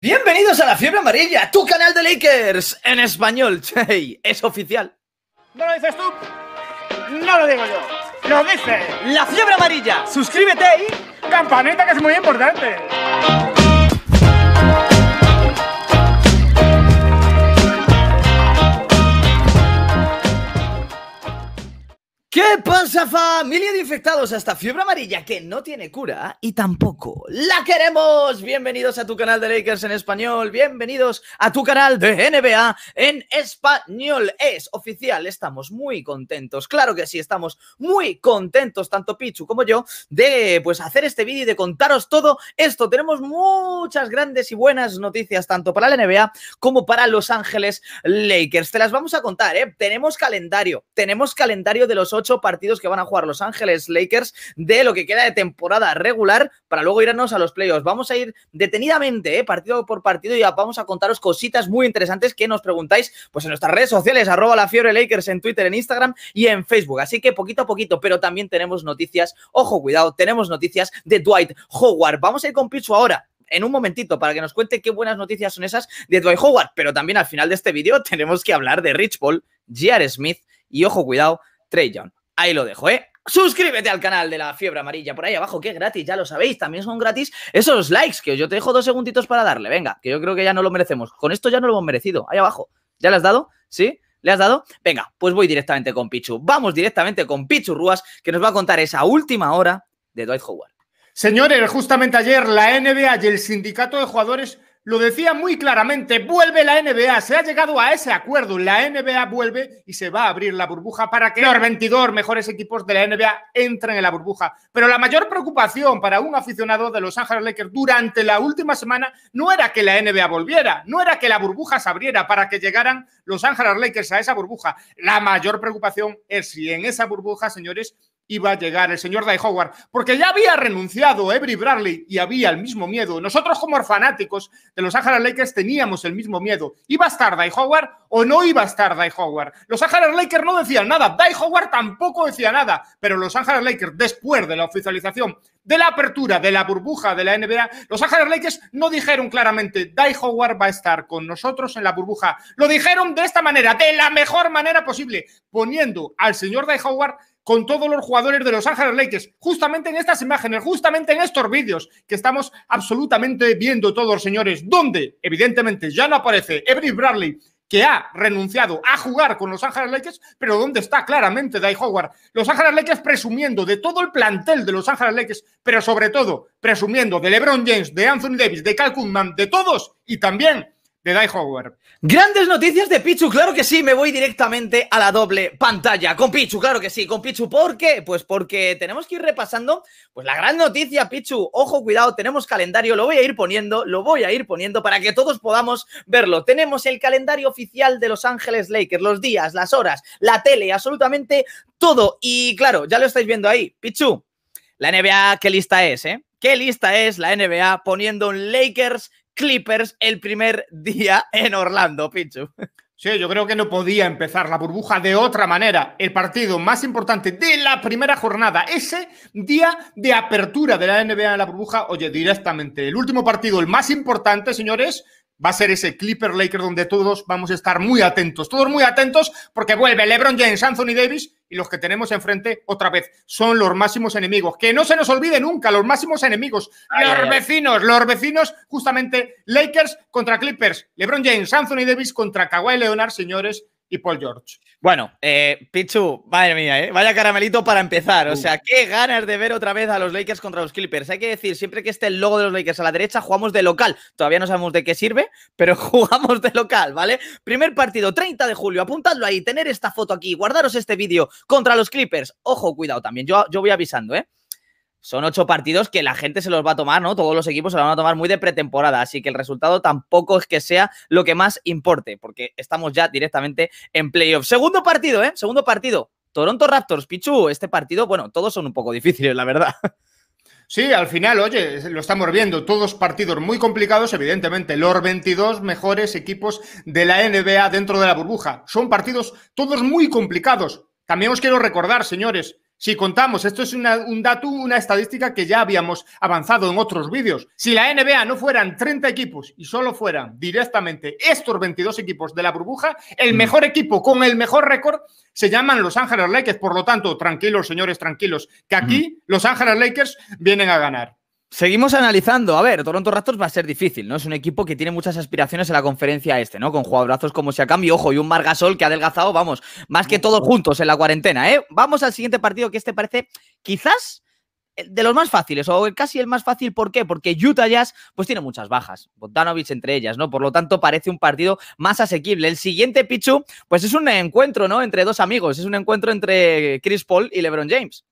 Bienvenidos a la fiebre amarilla, tu canal de Lakers en español. chey, es oficial. ¿No lo dices tú? No lo digo yo. Lo dice. La fiebre amarilla. Suscríbete y campanita que es muy importante. ¿Qué pasa familia de infectados esta fiebre amarilla que no tiene cura y tampoco la queremos? Bienvenidos a tu canal de Lakers en español, bienvenidos a tu canal de NBA en español. Es oficial, estamos muy contentos, claro que sí, estamos muy contentos, tanto Pichu como yo, de pues hacer este vídeo y de contaros todo esto. Tenemos muchas grandes y buenas noticias, tanto para la NBA como para Los Ángeles Lakers. Te las vamos a contar, ¿eh? Tenemos calendario, tenemos calendario de los ocho partidos que van a jugar Los Ángeles Lakers de lo que queda de temporada regular para luego irnos a los playoffs. Vamos a ir detenidamente, eh, partido por partido, y vamos a contaros cositas muy interesantes que nos preguntáis pues en nuestras redes sociales, arroba la fiebre Lakers en Twitter, en Instagram y en Facebook. Así que poquito a poquito, pero también tenemos noticias, ojo, cuidado, tenemos noticias de Dwight Howard. Vamos a ir con Pichu ahora en un momentito para que nos cuente qué buenas noticias son esas de Dwight Howard. Pero también al final de este vídeo tenemos que hablar de Rich Paul, J.R. Smith y ojo, cuidado, Trey Young. Ahí lo dejo, ¿eh? Suscríbete al canal de la Fiebre Amarilla por ahí abajo, que es gratis, ya lo sabéis. También son gratis esos likes, que yo te dejo dos segunditos para darle. Venga, que yo creo que ya no lo merecemos. Con esto ya no lo hemos merecido. Ahí abajo. ¿Ya le has dado? ¿Sí? ¿Le has dado? Venga, pues voy directamente con Pichu. Vamos directamente con Pichu Ruas, que nos va a contar esa última hora de Dwight Howard. Señores, justamente ayer la NBA y el sindicato de jugadores lo decía muy claramente, vuelve la NBA, se ha llegado a ese acuerdo, la NBA vuelve y se va a abrir la burbuja para que los 22 mejores equipos de la NBA entren en la burbuja. Pero la mayor preocupación para un aficionado de Los Ángeles Lakers durante la última semana no era que la NBA volviera, no era que la burbuja se abriera para que llegaran Los Ángeles Lakers a esa burbuja. La mayor preocupación es si en esa burbuja, señores, iba a llegar el señor Dai Howard, porque ya había renunciado Every Bradley y había el mismo miedo. Nosotros como fanáticos de los Ángeles Lakers teníamos el mismo miedo. ¿Iba a estar Dai Howard o no iba a estar Dai Howard? Los Ángeles Lakers no decían nada, Dai Howard tampoco decía nada, pero los Ángeles Lakers después de la oficialización de la apertura de la burbuja de la NBA, los Ángeles Lakers no dijeron claramente Dai Howard va a estar con nosotros en la burbuja. Lo dijeron de esta manera, de la mejor manera posible, poniendo al señor Dai Howard con todos los jugadores de los Ángeles Lakers, justamente en estas imágenes, justamente en estos vídeos que estamos absolutamente viendo todos, señores, donde evidentemente ya no aparece Everett Bradley, que ha renunciado a jugar con Los Ángeles Lakers, pero donde está claramente Dai Howard? Los Ángeles Lakers presumiendo de todo el plantel de Los Ángeles Lakers, pero sobre todo presumiendo de LeBron James, de Anthony Davis, de Cal de todos y también de Die Howard. Grandes noticias de Pichu, claro que sí, me voy directamente a la doble pantalla con Pichu, claro que sí, con Pichu. ¿Por qué? Pues porque tenemos que ir repasando pues la gran noticia, Pichu. Ojo, cuidado, tenemos calendario, lo voy a ir poniendo, lo voy a ir poniendo para que todos podamos verlo. Tenemos el calendario oficial de Los Ángeles Lakers, los días, las horas, la tele, absolutamente todo. Y claro, ya lo estáis viendo ahí, Pichu. La NBA, qué lista es, ¿eh? Qué lista es la NBA poniendo un Lakers Clippers el primer día en Orlando, Pichu. Sí, yo creo que no podía empezar la burbuja de otra manera. El partido más importante de la primera jornada, ese día de apertura de la NBA en la burbuja, oye, directamente. El último partido, el más importante, señores, va a ser ese Clipper Lakers donde todos vamos a estar muy atentos, todos muy atentos, porque vuelve LeBron James, Anthony Davis y los que tenemos enfrente, otra vez, son los máximos enemigos. Que no se nos olvide nunca, los máximos enemigos, los vecinos, los vecinos, justamente Lakers contra Clippers, LeBron James, Anthony Davis contra Kawhi Leonard, señores, y Paul George. Bueno, eh, Pichu, madre mía, eh, vaya caramelito para empezar. O sea, qué ganas de ver otra vez a los Lakers contra los Clippers. Hay que decir, siempre que esté el logo de los Lakers a la derecha, jugamos de local. Todavía no sabemos de qué sirve, pero jugamos de local, ¿vale? Primer partido, 30 de julio. Apuntadlo ahí, tener esta foto aquí, guardaros este vídeo contra los Clippers. Ojo, cuidado también, yo, yo voy avisando, ¿eh? son ocho partidos que la gente se los va a tomar, ¿no? Todos los equipos se los van a tomar muy de pretemporada, así que el resultado tampoco es que sea lo que más importe, porque estamos ya directamente en playoffs. Segundo partido, ¿eh? Segundo partido. Toronto Raptors, Pichu, este partido, bueno, todos son un poco difíciles, la verdad. Sí, al final, oye, lo estamos viendo, todos partidos muy complicados, evidentemente, los 22 mejores equipos de la NBA dentro de la burbuja. Son partidos todos muy complicados. También os quiero recordar, señores, si contamos, esto es un dato, una estadística que ya habíamos avanzado en otros vídeos. Si la NBA no fueran 30 equipos y solo fueran directamente estos 22 equipos de la burbuja, el mm. mejor equipo con el mejor récord se llaman Los Ángeles Lakers. Por lo tanto, tranquilos, señores, tranquilos, que aquí mm. Los Ángeles Lakers vienen a ganar. Seguimos analizando. A ver, Toronto Raptors va a ser difícil, ¿no? Es un equipo que tiene muchas aspiraciones en la conferencia este, ¿no? Con jugabrazos como si a cambio, ojo, y un Margasol que ha adelgazado, vamos, más que todos juntos en la cuarentena, ¿eh? Vamos al siguiente partido que este parece quizás de los más fáciles, o casi el más fácil, ¿por qué? Porque Utah Jazz pues tiene muchas bajas, Bogdanovich entre ellas, ¿no? Por lo tanto, parece un partido más asequible. El siguiente, Pichu, pues es un encuentro, ¿no? Entre dos amigos, es un encuentro entre Chris Paul y LeBron James.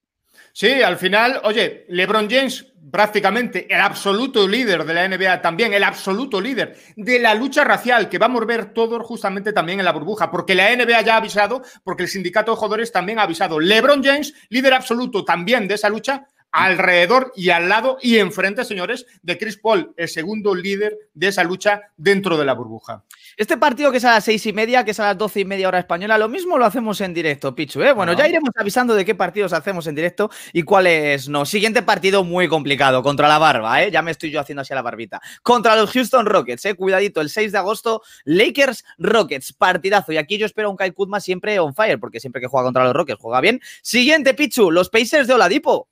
Sí, al final, oye, LeBron James prácticamente el absoluto líder de la NBA también, el absoluto líder de la lucha racial que vamos a ver todos justamente también en la burbuja, porque la NBA ya ha avisado, porque el sindicato de jugadores también ha avisado. LeBron James, líder absoluto también de esa lucha, alrededor y al lado y enfrente, señores, de Chris Paul, el segundo líder de esa lucha dentro de la burbuja. Este partido que es a las seis y media, que es a las doce y media hora española, lo mismo lo hacemos en directo, Pichu. ¿eh? Bueno, ya iremos avisando de qué partidos hacemos en directo y cuáles no. Siguiente partido muy complicado, contra la barba, ¿eh? ya me estoy yo haciendo así la barbita. Contra los Houston Rockets, ¿eh? cuidadito, el 6 de agosto, Lakers Rockets, partidazo. Y aquí yo espero un Kai Kuzma siempre on fire, porque siempre que juega contra los Rockets juega bien. Siguiente, Pichu, los Pacers de Oladipo.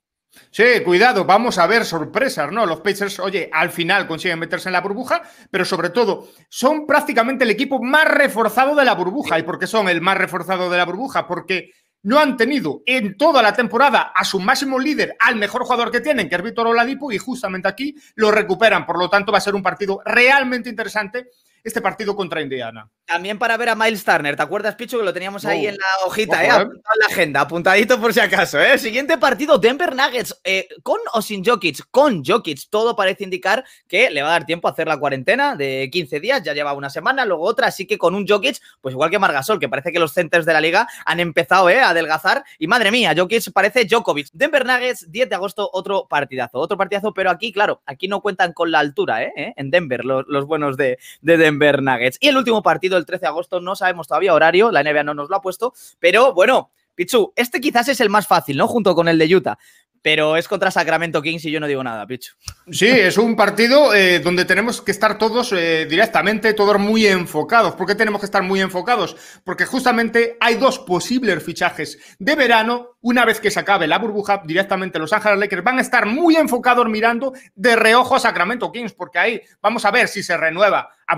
Sí, cuidado, vamos a ver sorpresas, ¿no? Los Pacers, oye, al final consiguen meterse en la burbuja, pero sobre todo son prácticamente el equipo más reforzado de la burbuja. ¿Y por qué son el más reforzado de la burbuja? Porque no han tenido en toda la temporada a su máximo líder, al mejor jugador que tienen, que es Víctor Oladipo, y justamente aquí lo recuperan. Por lo tanto, va a ser un partido realmente interesante este partido contra Indiana. También para ver a Miles Turner, ¿te acuerdas, Picho, que lo teníamos ahí uh. en la hojita, eh? eh? apuntado en la agenda, apuntadito por si acaso, ¿eh? Siguiente partido, Denver Nuggets, eh, con o sin Jokic, con Jokic, todo parece indicar que le va a dar tiempo a hacer la cuarentena de 15 días, ya lleva una semana, luego otra, así que con un Jokic, pues igual que Margasol, que parece que los centers de la liga han empezado, ¿eh? A adelgazar, y madre mía, Jokic parece Jokovic. Denver Nuggets, 10 de agosto, otro partidazo, otro partidazo, pero aquí, claro, aquí no cuentan con la altura, ¿eh? eh en Denver, los, buenos de Denver. Denver Y el último partido, el 13 de agosto, no sabemos todavía horario, la NBA no nos lo ha puesto, pero bueno, Pichu, este quizás es el más fácil, ¿no? Junto con el de Utah. Pero es contra Sacramento Kings y yo no digo nada, Pichu. Sí, es un partido eh, donde tenemos que estar todos eh, directamente, todos muy enfocados. ¿Por qué tenemos que estar muy enfocados? Porque justamente hay dos posibles fichajes de verano. Una vez que se acabe la burbuja, directamente los Ángeles Lakers van a estar muy enfocados mirando de reojo a Sacramento Kings, porque ahí vamos a ver si se renueva a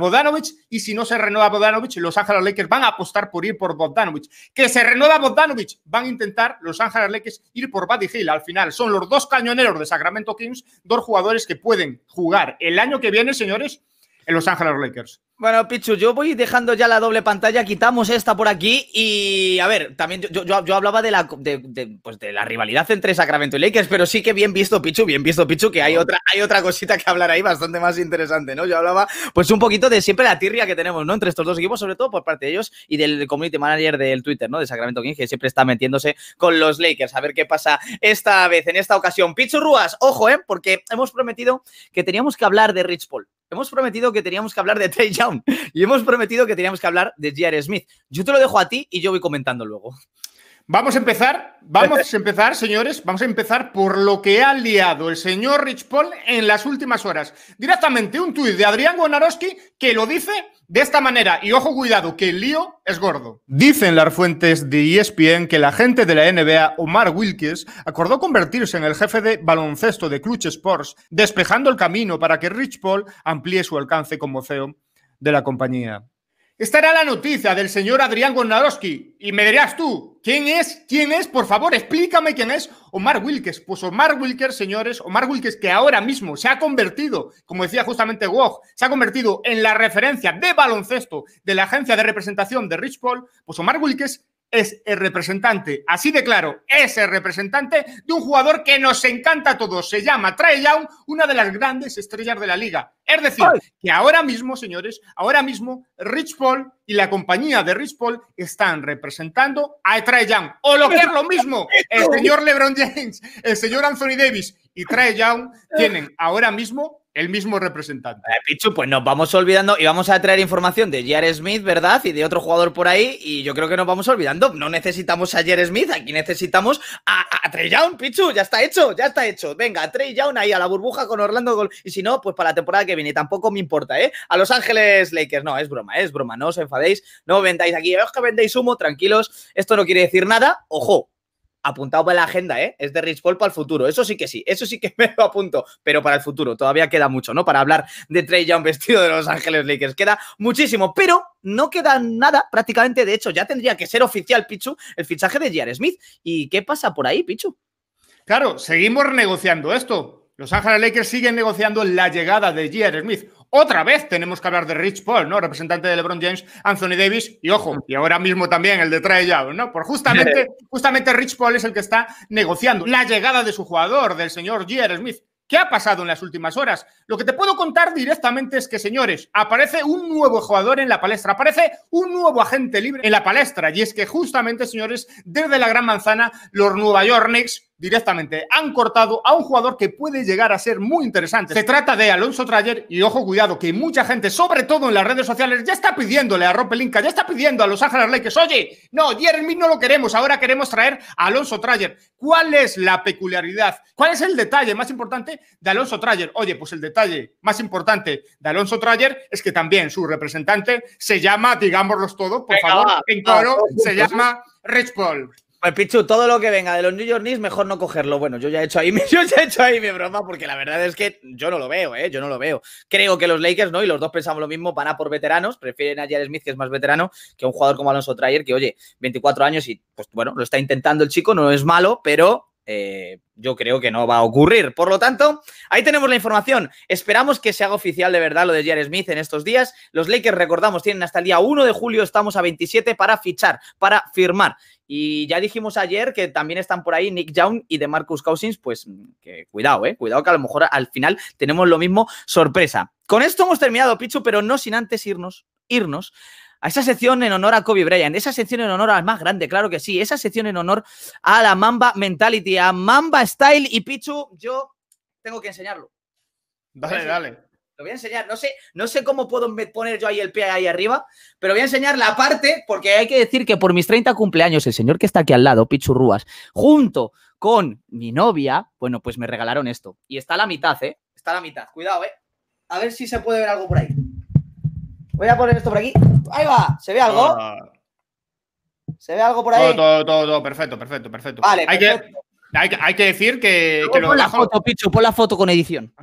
y si no se renueva Bodanovich, Los Ángeles Lakers van a apostar por ir por Bodanovich. Que se renueva Bogdanovic van a intentar Los Ángeles Lakers ir por Buddy Hill. Al final son los dos cañoneros de Sacramento Kings, dos jugadores que pueden jugar el año que viene, señores, en Los Ángeles Lakers. Bueno, Pichu, yo voy dejando ya la doble pantalla, quitamos esta por aquí y, a ver, también yo, hablaba de la, pues de, la rivalidad entre Sacramento y Lakers, pero sí que bien visto, Pichu, bien visto, Pichu, que hay otra, hay otra cosita que hablar ahí bastante más interesante, ¿no? Yo hablaba, pues, un poquito de siempre la tirria que tenemos, ¿no? Entre estos dos equipos, sobre todo por parte de ellos y del community manager del Twitter, ¿no? De Sacramento Kings, que siempre está metiéndose con los Lakers. A ver qué pasa esta vez, en esta ocasión. Pichu Ruas, ojo, ¿eh? Porque hemos prometido que teníamos que hablar de Rich Paul hemos prometido que teníamos que hablar de Trey Young y hemos prometido que teníamos que hablar de J.R. Smith. Yo te lo dejo a ti y yo voy comentando luego. Vamos a empezar, vamos a empezar, señores, vamos a empezar por lo que ha liado el señor Rich Paul en las últimas horas. Directamente un tuit de Adrián Gonarowski que lo dice de esta manera, y ojo cuidado, que el lío es gordo. Dicen las fuentes de ESPN que el agente de la NBA, Omar Wilkes, acordó convertirse en el jefe de baloncesto de Clutch Sports, despejando el camino para que Rich Paul amplíe su alcance como CEO de la compañía. Esta era la noticia del señor Adrián Gonadowski. Y me dirías tú, ¿quién es? ¿Quién es? Por favor, explícame quién es Omar Wilkes. Pues Omar Wilkes, señores, Omar Wilkes que ahora mismo se ha convertido, como decía justamente Wog, se ha convertido en la referencia de baloncesto de la agencia de representación de Rich Paul. Pues Omar Wilkes es el representante, así de claro, es el representante de un jugador que nos encanta a todos. Se llama Trae Young, una de las grandes estrellas de la liga. Es decir, que ahora mismo, señores, ahora mismo Rich Paul y la compañía de Rich Paul están representando a Trae Young. O lo que es lo mismo, el señor LeBron James, el señor Anthony Davis y Trae Young tienen ahora mismo el mismo representante. Eh, Pichu, pues nos vamos olvidando y vamos a traer información de Jared Smith, ¿verdad? Y de otro jugador por ahí. Y yo creo que nos vamos olvidando. No necesitamos a Jared Smith, aquí necesitamos a, Trey Young, Pichu. Ya está hecho, ya está hecho. Venga, Trey Young ahí a la burbuja con Orlando Gol. Y si no, pues para la temporada que viene. Tampoco me importa, ¿eh? A Los Ángeles Lakers. No, es broma, es broma. No os enfadéis. No vendáis aquí. Os que vendéis humo, tranquilos. Esto no quiere decir nada. Ojo, apuntado para la agenda, ¿eh? Es de Rich Paul para el futuro. Eso sí que sí, eso sí que me lo apunto, pero para el futuro todavía queda mucho, ¿no? Para hablar de Trey Young vestido de Los Ángeles Lakers, queda muchísimo, pero no queda nada prácticamente. De hecho, ya tendría que ser oficial, Pichu, el fichaje de J.R. Smith. ¿Y qué pasa por ahí, Pichu? Claro, seguimos negociando esto. Los Ángeles Lakers siguen negociando la llegada de J.R. Smith. Otra vez tenemos que hablar de Rich Paul, ¿no? Representante de LeBron James, Anthony Davis y ojo, y ahora mismo también el de Trae Young, ¿no? Por justamente, justamente Rich Paul es el que está negociando la llegada de su jugador, del señor G.R. Smith. ¿Qué ha pasado en las últimas horas? Lo que te puedo contar directamente es que, señores, aparece un nuevo jugador en la palestra, aparece un nuevo agente libre en la palestra. Y es que justamente, señores, desde la Gran Manzana, los Nueva York Knicks directamente han cortado a un jugador que puede llegar a ser muy interesante. Se trata de Alonso Trayer y ojo cuidado que mucha gente, sobre todo en las redes sociales, ya está pidiéndole a Ropelinka, ya está pidiendo a los Ángeles Lakers, oye, no, Jeremy no lo queremos, ahora queremos traer a Alonso Trayer. ¿Cuál es la peculiaridad? ¿Cuál es el detalle más importante de Alonso Trayer? Oye, pues el detalle más importante de Alonso Trayer es que también su representante se llama, digámoslo todos, por favor, en coro, se llama Rich Paul. Pues Pichu, todo lo que venga de los New York Knicks, mejor no cogerlo. Bueno, yo ya he hecho ahí mi, yo he hecho ahí mi broma, porque la verdad es que yo no lo veo, ¿eh? Yo no lo veo. Creo que los Lakers, ¿no? Y los dos pensamos lo mismo, van a por veteranos. Prefieren a Jared Smith, que es más veterano, que un jugador como Alonso Trayer, que, oye, 24 años y, pues bueno, lo está intentando el chico, no es malo, pero eh, yo creo que no va a ocurrir. Por lo tanto, ahí tenemos la información. Esperamos que se haga oficial de verdad lo de Jared Smith en estos días. Los Lakers, recordamos, tienen hasta el día 1 de julio, estamos a 27 para fichar, para firmar. Y ya dijimos ayer que también están por ahí Nick Young y de Marcus Cousins, pues mm, que cuidado, eh, cuidado que a lo mejor al final tenemos lo mismo sorpresa. Con esto hemos terminado, Pichu, pero no sin antes irnos, irnos a esa sección en honor a Kobe Bryant, esa sección en honor al más grande, claro que sí, esa sección en honor a la Mamba Mentality, a Mamba Style y Pichu, yo tengo que enseñarlo. Dale, dale. Lo voy a enseñar. No sé, no sé cómo puedo poner yo ahí el pie ahí arriba, pero voy a enseñar la parte, porque hay que decir que por mis 30 cumpleaños, el señor que está aquí al lado, Pichurrúas, junto con mi novia, bueno, pues me regalaron esto. Y está la mitad, ¿eh? Está la mitad. Cuidado, ¿eh? A ver si se puede ver algo por ahí. Voy a poner esto por aquí. Ahí va. ¿Se ve algo? ¿Se ve algo por ahí? Todo, todo, todo, Perfecto, perfecto, perfecto. Vale, hay Que... Hay, que decir que, pon la foto, Pichu, pon la foto con edición.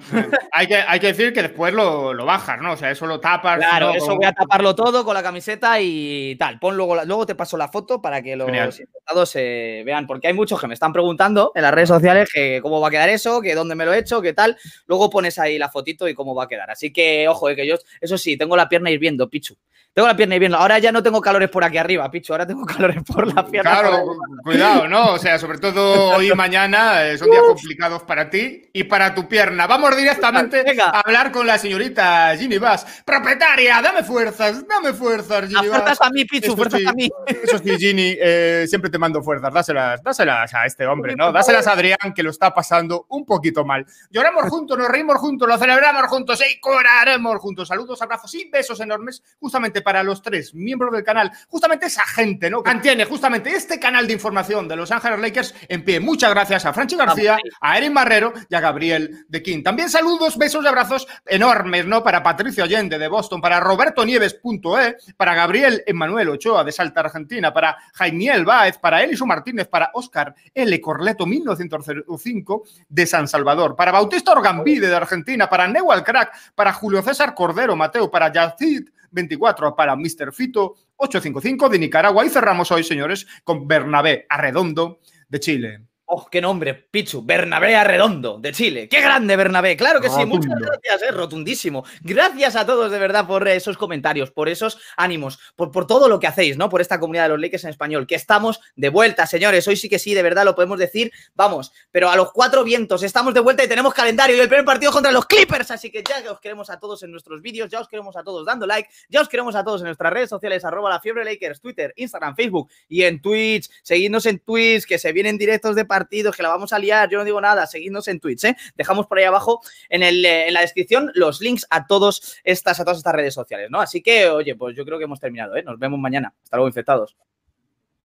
hay, que, hay que decir que después lo, bajas, ¿no? O sea, eso lo tapas. Claro, eso voy a taparlo todo con la camiseta y tal. luego, luego te paso la foto para que los invitados se vean, porque hay muchos que me están preguntando en las redes sociales cómo va a quedar eso, que dónde me lo he hecho, qué tal. Luego pones ahí la fotito y cómo va a quedar. Así que, ojo, eh, que yo, eso sí, tengo la pierna hirviendo, Pichu. Tengo la pierna bien. Ahora ya no tengo calores por aquí arriba, Picho. Ahora tengo calores por la pierna. Claro, cuidado, ¿no? O sea, sobre todo hoy y mañana eh, son días complicados para ti y para tu pierna. Vamos directamente a hablar con la señorita Ginny Bass. Propietaria, dame fuerzas, dame fuerzas, Ginny Bass. Fuerzas a mí, Pichu, fuerzas a mí. Eso que Ginny, eh, siempre te mando fuerzas. Dáselas, dáselas a este hombre, ¿no? Dáselas a Adrián, que lo está pasando un poquito mal. Lloramos juntos, nos reímos juntos, lo celebramos juntos y coraremos juntos. Saludos, abrazos y besos enormes, justamente para los tres miembros del canal, justamente esa gente, ¿no? Que mantiene justamente este canal de información de Los Ángeles Lakers en pie. Muchas gracias a Franchi García, a Erin Marrero y a Gabriel de King. También saludos, besos y abrazos enormes, ¿no? Para Patricio Allende de Boston, para Roberto Nieves.e, para Gabriel Emanuel Ochoa de Salta, Argentina, para Jaimiel Báez, para Eliso Martínez, para Oscar L. Corleto 1905 de San Salvador, para Bautista Orgambide de Argentina, para Newell Crack, para Julio César Cordero Mateo, para Yacid 24 para Mr. Fito, 855 de Nicaragua y cerramos hoy, señores, con Bernabé Arredondo de Chile. Oh, qué nombre, Pichu. Bernabé Arredondo, de Chile. ¡Qué grande, Bernabé! Claro que ah, sí, muchas gracias, eh, rotundísimo. Gracias a todos, de verdad, por eh, esos comentarios, por esos ánimos, por, por todo lo que hacéis, ¿no? Por esta comunidad de los Lakers en español, que estamos de vuelta, señores. Hoy sí que sí, de verdad, lo podemos decir. Vamos, pero a los cuatro vientos, estamos de vuelta y tenemos calendario y el primer partido contra los Clippers. Así que ya os queremos a todos en nuestros vídeos, ya os queremos a todos dando like, ya os queremos a todos en nuestras redes sociales, arroba la fiebre Lakers, Twitter, Instagram, Facebook y en Twitch. Seguidnos en Twitch, que se vienen directos de partidos, que la vamos a liar, yo no digo nada, seguidnos en Twitch, ¿eh? Dejamos por ahí abajo en, eh, en la descripción los links a, todos estas, a todas estas redes sociales, ¿no? Así que, oye, pues yo creo que hemos terminado, ¿eh? Nos vemos mañana. Hasta luego, infectados.